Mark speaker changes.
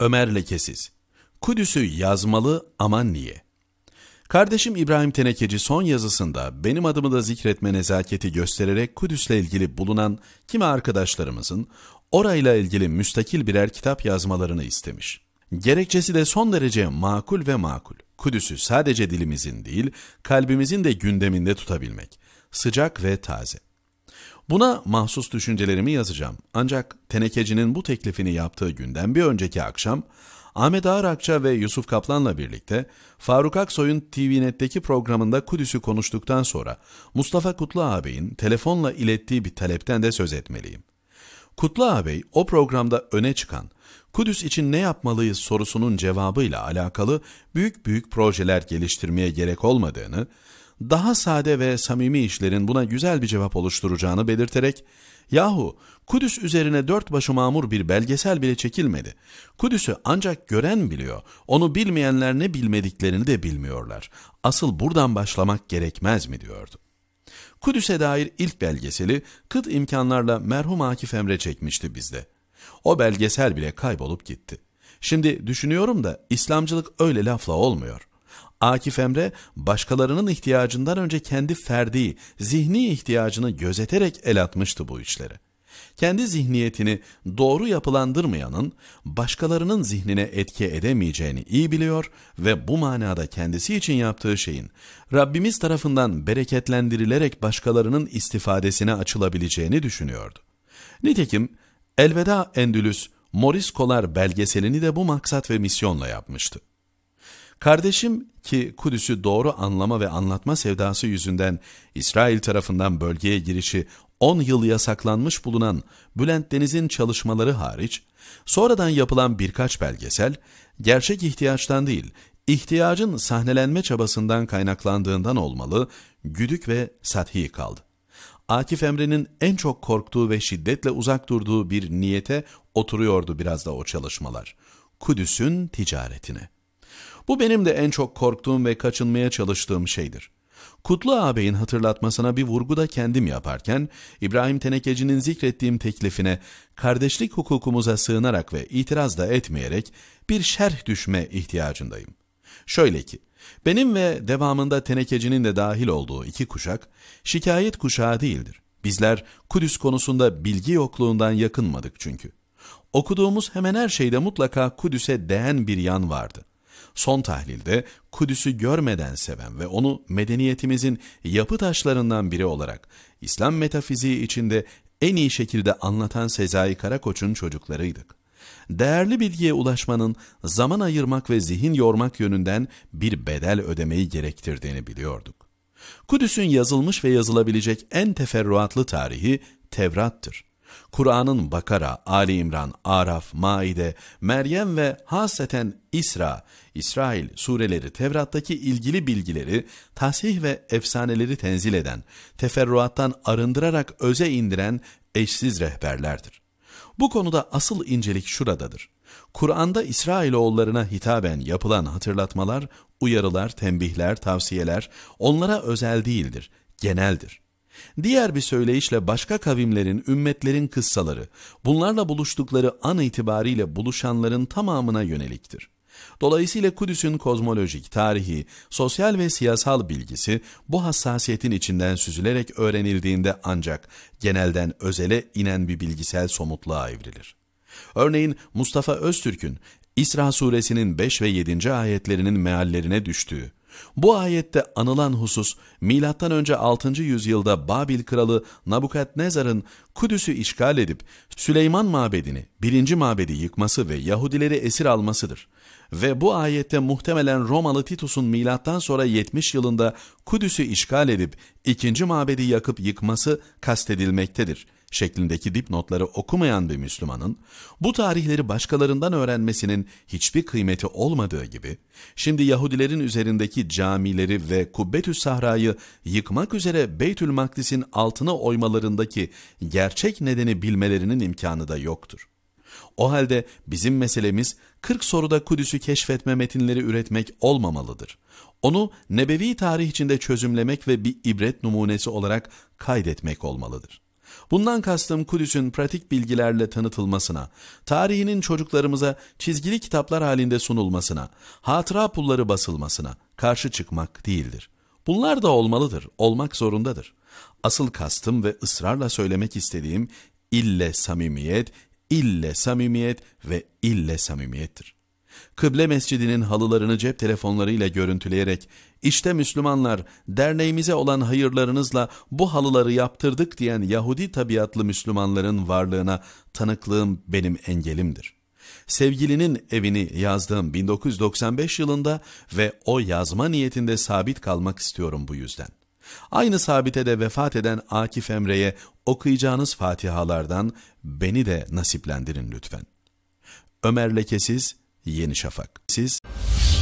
Speaker 1: Ömer lekesiz. Kudüs'ü yazmalı aman niye? Kardeşim İbrahim Tenekeci son yazısında benim adımı da zikretme nezaketi göstererek Kudüs'le ilgili bulunan kimi arkadaşlarımızın orayla ilgili müstakil birer kitap yazmalarını istemiş. Gerekçesi de son derece makul ve makul. Kudüs'ü sadece dilimizin değil, kalbimizin de gündeminde tutabilmek. Sıcak ve taze. Buna mahsus düşüncelerimi yazacağım. Ancak tenekecinin bu teklifini yaptığı günden bir önceki akşam Ahmet Ağar Akça ve Yusuf Kaplan'la birlikte Faruk Aksoy'un TVNet'teki programında Kudüs'ü konuştuktan sonra Mustafa Kutlu ağabeyin telefonla ilettiği bir talepten de söz etmeliyim. Kutlu ağabey o programda öne çıkan Kudüs için ne yapmalıyız sorusunun cevabıyla alakalı büyük büyük projeler geliştirmeye gerek olmadığını, daha sade ve samimi işlerin buna güzel bir cevap oluşturacağını belirterek yahu Kudüs üzerine dört başı mamur bir belgesel bile çekilmedi. Kudüs'ü ancak gören biliyor, onu bilmeyenler ne bilmediklerini de bilmiyorlar. Asıl buradan başlamak gerekmez mi diyordu. Kudüs'e dair ilk belgeseli kıt imkanlarla merhum Akif Emre çekmişti bizde. O belgesel bile kaybolup gitti. Şimdi düşünüyorum da İslamcılık öyle lafla olmuyor. Akif Emre başkalarının ihtiyacından önce kendi ferdi, zihni ihtiyacını gözeterek el atmıştı bu işlere. Kendi zihniyetini doğru yapılandırmayanın başkalarının zihnine etki edemeyeceğini iyi biliyor ve bu manada kendisi için yaptığı şeyin Rabbimiz tarafından bereketlendirilerek başkalarının istifadesine açılabileceğini düşünüyordu. Nitekim Elveda Endülüs Moris Kolar belgeselini de bu maksat ve misyonla yapmıştı. Kardeşim ki Kudüs'ü doğru anlama ve anlatma sevdası yüzünden İsrail tarafından bölgeye girişi 10 yıl yasaklanmış bulunan Bülent Deniz'in çalışmaları hariç, sonradan yapılan birkaç belgesel, gerçek ihtiyaçtan değil, ihtiyacın sahnelenme çabasından kaynaklandığından olmalı, güdük ve sathi kaldı. Akif Emre'nin en çok korktuğu ve şiddetle uzak durduğu bir niyete oturuyordu biraz da o çalışmalar. Kudüs'ün ticaretine. Bu benim de en çok korktuğum ve kaçınmaya çalıştığım şeydir. Kutlu ağabeyin hatırlatmasına bir vurgu da kendim yaparken, İbrahim Tenekeci'nin zikrettiğim teklifine kardeşlik hukukumuza sığınarak ve itiraz da etmeyerek bir şerh düşme ihtiyacındayım. Şöyle ki, benim ve devamında Tenekeci'nin de dahil olduğu iki kuşak, şikayet kuşağı değildir. Bizler Kudüs konusunda bilgi yokluğundan yakınmadık çünkü. Okuduğumuz hemen her şeyde mutlaka Kudüs'e değen bir yan vardı. Son tahlilde Kudüs'ü görmeden seven ve onu medeniyetimizin yapı taşlarından biri olarak İslam metafiziği içinde en iyi şekilde anlatan Sezai Karakoç'un çocuklarıydık. Değerli bilgiye ulaşmanın zaman ayırmak ve zihin yormak yönünden bir bedel ödemeyi gerektirdiğini biliyorduk. Kudüs'ün yazılmış ve yazılabilecek en teferruatlı tarihi Tevrat'tır. Kur'an'ın Bakara, Ali İmran, Araf, Maide, Meryem ve haseten İsra, İsrail sureleri Tevrat'taki ilgili bilgileri, tasih ve efsaneleri tenzil eden, teferruattan arındırarak öze indiren eşsiz rehberlerdir. Bu konuda asıl incelik şuradadır. Kur'an'da İsrailoğullarına hitaben yapılan hatırlatmalar, uyarılar, tembihler, tavsiyeler onlara özel değildir, geneldir. Diğer bir söyleyişle başka kavimlerin, ümmetlerin kıssaları, bunlarla buluştukları an itibariyle buluşanların tamamına yöneliktir. Dolayısıyla Kudüs'ün kozmolojik, tarihi, sosyal ve siyasal bilgisi bu hassasiyetin içinden süzülerek öğrenildiğinde ancak genelden özele inen bir bilgisel somutluğa evrilir. Örneğin Mustafa Öztürk'ün İsra suresinin 5 ve 7. ayetlerinin meallerine düştüğü, bu ayette anılan husus M.Ö. 6. yüzyılda Babil kralı Nabukadnezar'ın Kudüs'ü işgal edip Süleyman mabedini, birinci mabedi yıkması ve Yahudileri esir almasıdır. Ve bu ayette muhtemelen Romalı Titus'un milattan sonra 70 yılında Kudüs'ü işgal edip ikinci mabedi yakıp yıkması kastedilmektedir.'' şeklindeki dipnotları okumayan bir Müslümanın bu tarihleri başkalarından öğrenmesinin hiçbir kıymeti olmadığı gibi şimdi Yahudilerin üzerindeki camileri ve Kubbetü Sahra'yı yıkmak üzere Beytül Makdis'in altına oymalarındaki gerçek nedeni bilmelerinin imkanı da yoktur. O halde bizim meselemiz 40 soruda Kudüs'ü keşfetme metinleri üretmek olmamalıdır. Onu nebevi tarih içinde çözümlemek ve bir ibret numunesi olarak kaydetmek olmalıdır. Bundan kastım Kudüs'ün pratik bilgilerle tanıtılmasına, tarihinin çocuklarımıza çizgili kitaplar halinde sunulmasına, hatıra pulları basılmasına karşı çıkmak değildir. Bunlar da olmalıdır, olmak zorundadır. Asıl kastım ve ısrarla söylemek istediğim ille samimiyet, ille samimiyet ve ille samimiyettir. Kıble mescidinin halılarını cep telefonlarıyla görüntüleyerek işte Müslümanlar derneğimize olan hayırlarınızla bu halıları yaptırdık diyen Yahudi tabiatlı Müslümanların varlığına tanıklığım benim engelimdir. Sevgilinin evini yazdığım 1995 yılında ve o yazma niyetinde sabit kalmak istiyorum bu yüzden. Aynı sabitede vefat eden Akif Emre'ye okuyacağınız fatihalardan beni de nasiplendirin lütfen. Ömer Lekesiz Yeni Şafak. Siz